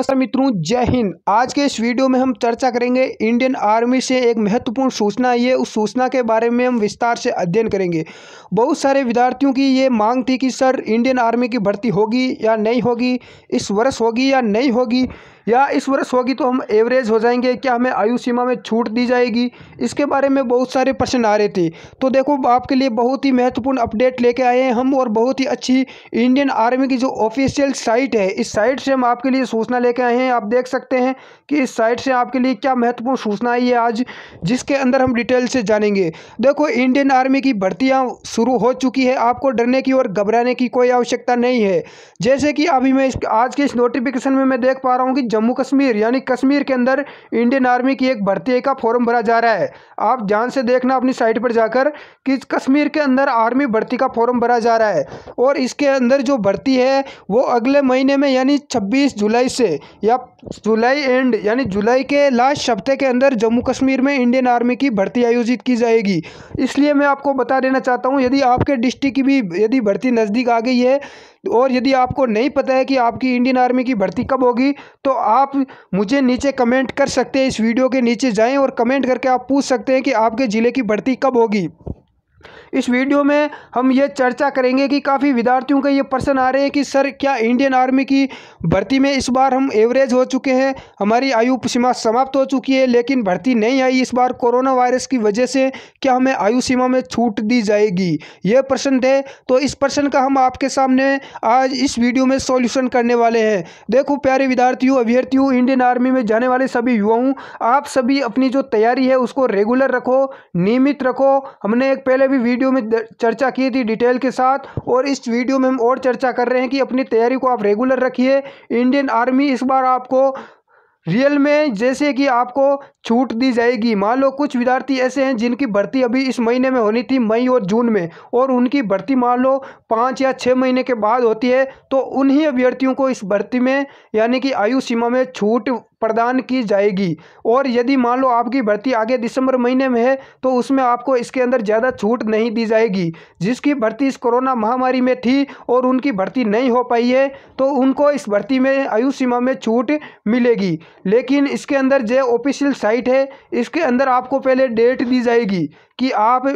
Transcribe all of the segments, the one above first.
नमस्कार मित्रों जय हिंद आज के इस वीडियो में हम चर्चा करेंगे इंडियन आर्मी से एक महत्वपूर्ण सूचना ये उस सूचना के बारे में हम विस्तार से अध्ययन करेंगे बहुत सारे विद्यार्थियों की ये मांग थी कि सर इंडियन आर्मी की भर्ती होगी या नहीं होगी इस वर्ष होगी या नहीं होगी या इस वर्ष होगी तो हम एवरेज हो जाएंगे क्या हमें आयु सीमा में छूट दी जाएगी इसके बारे में बहुत सारे प्रश्न आ रहे थे तो देखो आपके लिए बहुत ही महत्वपूर्ण अपडेट लेके आए हैं हम और बहुत ही अच्छी इंडियन आर्मी की जो ऑफिशियल साइट है इस साइट से हम आपके लिए सूचना लेके आए हैं आप देख सकते हैं कि इस साइट से आपके लिए क्या महत्वपूर्ण सूचना आई है आज जिसके अंदर हम डिटेल से जानेंगे देखो इंडियन आर्मी की भर्तियाँ शुरू हो चुकी है आपको डरने की और घबराने की कोई आवश्यकता नहीं है जैसे कि अभी मैं इस आज के इस नोटिफिकेशन में मैं देख पा रहा हूँ कि जम्मू कश्मीर यानी कश्मीर के अंदर इंडियन आर्मी की एक भर्ती का फॉर्म भरा जा रहा है आप ध्यान से देखना अपनी साइट पर जाकर कि कश्मीर के अंदर आर्मी भर्ती का फॉर्म भरा जा रहा है और इसके अंदर जो भर्ती है वो अगले महीने में यानी छब्बीस जुलाई से या जुलाई एंड यानी जुलाई के लास्ट हफ्ते के अंदर जम्मू कश्मीर में इंडियन आर्मी की भर्ती आयोजित की जाएगी इसलिए मैं आपको बता देना चाहता हूँ यदि आपके डिस्ट्रिक्ट की भी यदि भर्ती नज़दीक आ गई है और यदि आपको नहीं पता है कि आपकी इंडियन आर्मी की भर्ती कब होगी तो आप मुझे नीचे कमेंट कर सकते हैं इस वीडियो के नीचे जाएं और कमेंट करके आप पूछ सकते हैं कि आपके ज़िले की भर्ती कब होगी इस वीडियो में हम ये चर्चा करेंगे कि काफ़ी विद्यार्थियों का ये प्रश्न आ रहे हैं कि सर क्या इंडियन आर्मी की भर्ती में इस बार हम एवरेज हो चुके हैं हमारी आयु सीमा समाप्त हो चुकी है लेकिन भर्ती नहीं आई इस बार कोरोना वायरस की वजह से क्या हमें आयु सीमा में छूट दी जाएगी ये प्रश्न थे तो इस प्रश्न का हम आपके सामने आज इस वीडियो में सोल्यूशन करने वाले हैं देखो प्यारे विद्यार्थियों अभ्यर्थियों इंडियन आर्मी में जाने वाले सभी युवाओं आप सभी अपनी जो तैयारी है उसको रेगुलर रखो नियमित रखो हमने एक पहले भी वीडियो में चर्चा की थी डिटेल के साथ और इस वीडियो में हम और चर्चा कर रहे हैं कि अपनी तैयारी को आप रेगुलर रखिए इंडियन आर्मी इस बार आपको रियल में जैसे कि आपको छूट दी जाएगी मान लो कुछ विद्यार्थी ऐसे हैं जिनकी भर्ती अभी इस महीने में होनी थी मई और जून में और उनकी भर्ती मान लो पाँच या छः महीने के बाद होती है तो उन्हीं अभ्यर्थियों को इस भर्ती में यानी कि आयु सीमा में छूट प्रदान की जाएगी और यदि मान लो आपकी भर्ती आगे दिसंबर महीने में है तो उसमें आपको इसके अंदर ज़्यादा छूट नहीं दी जाएगी जिसकी भर्ती इस कोरोना महामारी में थी और उनकी भर्ती नहीं हो पाई है तो उनको इस भर्ती में आयु सीमा में छूट मिलेगी लेकिन इसके अंदर जो ऑफिशियल साइट है इसके अंदर आपको पहले डेट दी जाएगी कि आप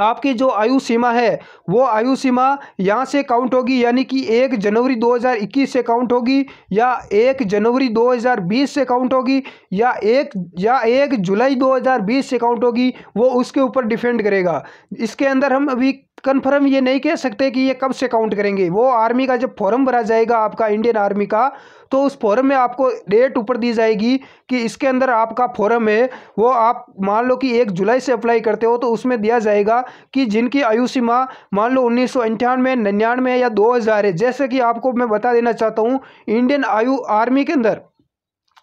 आपकी जो आयु सीमा है वो आयु सीमा यहाँ से काउंट होगी यानी कि एक जनवरी 2021 से काउंट होगी या एक जनवरी 2020 से काउंट होगी या एक या एक जुलाई 2020 से काउंट होगी वो उसके ऊपर डिपेंड करेगा इसके अंदर हम अभी कन्फर्म ये नहीं कह सकते कि ये कब से काउंट करेंगे वो आर्मी का जब फॉर्म भरा जाएगा आपका इंडियन आर्मी का तो उस फॉर्म में आपको डेट ऊपर दी जाएगी कि इसके अंदर आपका फॉर्म है वो आप मान लो कि एक जुलाई से अप्लाई करते हो तो उसमें दिया जाएगा कि जिनकी आयु सीमा मान लो उन्नीस सौ अंठानवे निन्यानवे या दो हज़ार है जैसे कि आपको मैं बता देना चाहता हूँ इंडियन आयु आर्मी के अंदर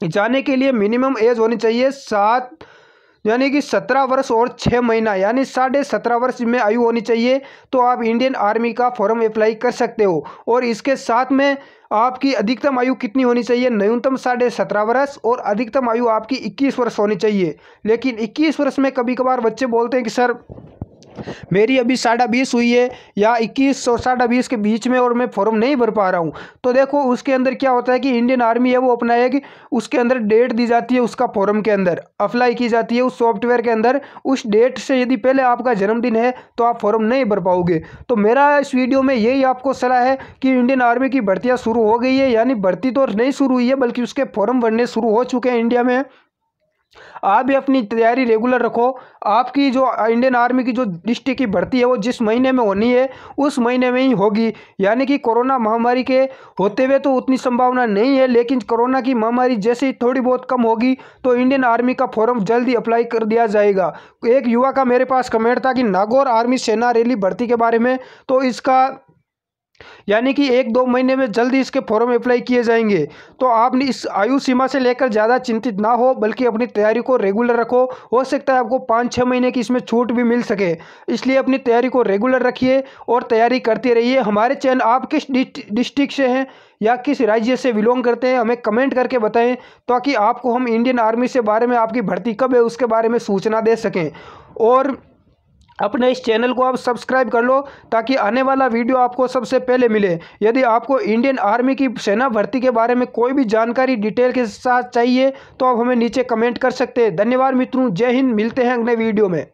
जाने के लिए मिनिमम एज होनी चाहिए सात यानी कि सत्रह वर्ष और छः महीना यानी साढ़े सत्रह वर्ष में आयु होनी चाहिए तो आप इंडियन आर्मी का फॉर्म अप्लाई कर सकते हो और इसके साथ में आपकी अधिकतम आयु कितनी होनी चाहिए न्यूनतम साढ़े सत्रह वर्ष और अधिकतम आयु आपकी इक्कीस वर्ष होनी चाहिए लेकिन इक्कीस वर्ष में कभी कभार बच्चे बोलते हैं कि सर मेरी अभी साढ़ा बीस हुई है या इक्कीस और साढ़ा बीस के बीच में और मैं फॉर्म नहीं भर पा रहा हूँ तो देखो उसके अंदर क्या होता है कि इंडियन आर्मी है वो अपना एक उसके अंदर डेट दी जाती है उसका फॉर्म के अंदर अप्लाई की जाती है उस सॉफ्टवेयर के अंदर उस डेट से यदि पहले आपका जन्मदिन है तो आप फॉर्म नहीं भर पाओगे तो मेरा इस वीडियो में यही आपको सलाह है कि इंडियन आर्मी की भर्तियाँ शुरू हो गई है यानी भर्ती तो नहीं शुरू हुई है बल्कि उसके फॉर्म भरने शुरू हो चुके हैं इंडिया में आप भी अपनी तैयारी रेगुलर रखो आपकी जो इंडियन आर्मी की जो डिस्ट्रिक्ट की भर्ती है वो जिस महीने में होनी है उस महीने में ही होगी यानी कि कोरोना महामारी के होते हुए तो उतनी संभावना नहीं है लेकिन कोरोना की महामारी जैसे ही थोड़ी बहुत कम होगी तो इंडियन आर्मी का फॉर्म जल्दी अप्लाई कर दिया जाएगा एक युवा का मेरे पास कमेंट था कि नागौर आर्मी सेना रैली भर्ती के बारे में तो इसका यानी कि एक दो महीने में जल्दी इसके फॉर्म अप्लाई किए जाएंगे तो आप इस आयु सीमा से लेकर ज़्यादा चिंतित ना हो बल्कि अपनी तैयारी को रेगुलर रखो हो सकता है आपको पाँच छः महीने की इसमें छूट भी मिल सके इसलिए अपनी तैयारी को रेगुलर रखिए और तैयारी करते रहिए हमारे चैनल आप किस डिस्ट्रिक्ट से हैं या किस राज्य से बिलोंग करते हैं हमें कमेंट करके बताएँ ताकि आपको हम इंडियन आर्मी से बारे में आपकी भर्ती कब है उसके बारे में सूचना दे सकें और अपने इस चैनल को आप सब्सक्राइब कर लो ताकि आने वाला वीडियो आपको सबसे पहले मिले यदि आपको इंडियन आर्मी की सेना भर्ती के बारे में कोई भी जानकारी डिटेल के साथ चाहिए तो आप हमें नीचे कमेंट कर सकते हैं धन्यवाद मित्रों जय हिंद मिलते हैं अगले वीडियो में